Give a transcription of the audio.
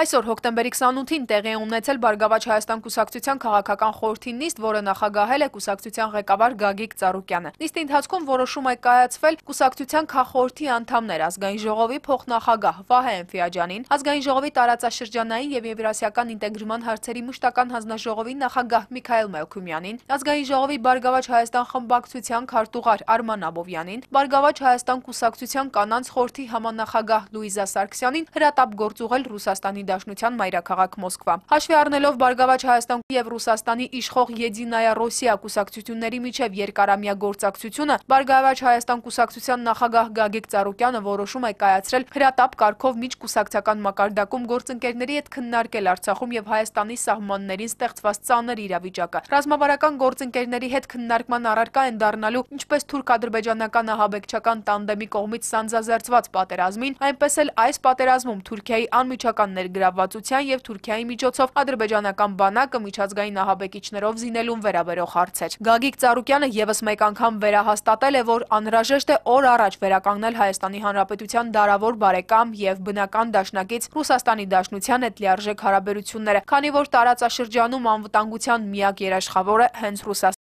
Այսօր հոկտեմբերի 28-ին տեղի է ունեցել Բարգավաճ Հայաստան կուսակցության քաղաքական խորհրդի նիստ, որը նախագահել է կուսակցության ղեկավար Գագիկ Ծառուկյանը։ Նիստի ընթացքում որոշում է կայացվել կուսակցության քաղխորհրդի անդամներ՝ ազգային ժողովի փոխնախագահ Վահե Ֆիաջանին, ազգային ժողովի տարածաշրջանային եւ եվրասիական ինտեգրման հարցերի մշտական հանձնաժողովի նախագահ Միքայել Մելքումյանին, ազգային ժողովի Բարգավաճ Հայաստան խմբակցության քարտուղար Արման Աբովյանին, Բարգավաճ Հայաստան կուսակցության կանանց խորհրդի համանախագահ Լուիզա Սարգսյանին հրատապ գործուղել Ռուսաստանի Հայաստանի Դաշնության մայրաքաղաք Մոսկվա։ Հաշվի առնելով Բարգավաճ Հայաստան եւ Ռուսաստանի իշխող Եդինայա Ռոսիա կուսակցությունների միջև երկարամյա գործակցությունը Բարգավաճ Հայաստան կուսակցության նախագահ Գագիկ Ծառուկյանը որոշում է կայացրել հրատապ կարգով միջ կուսակցական մակարդակում գործընկերների հետ քննարկել Արցախում եւ Հայաստանի սահմաններին ստեղծված ծանր իրավիճակը։ Ռազմավարական գործընկերների հետ քննարկման առարկա են դառնալու ինչպես թուրք-ադրբեջանական ահաբեկչական տանդեմի կողմից սանձազերծված պատերազմին, այնպես էլ այս պատերազմում Թուրքիայի անմիջական ներգ ներգրավվածության և Թուրքիայի միջոցով ադրբեջանական բանակը միջազգային ահաբեկիչներով զինելուն վերաբերող հարցեր։ Գագիկ Ծառուկյանը եւս մեկ անգամ վերահաստատել է, որ անհրաժեշտ է օր առաջ վերականգնել Հայաստանի Հանրապետության դարավոր բարեկամ եւ բնական դաշնակից Ռուսաստանի Դաշնության հետ լիարժեք հարաբերությունները, քանի որ տարածաշրջանում անվտանգության միակ երաշխավորը հենց Ռուսաստանը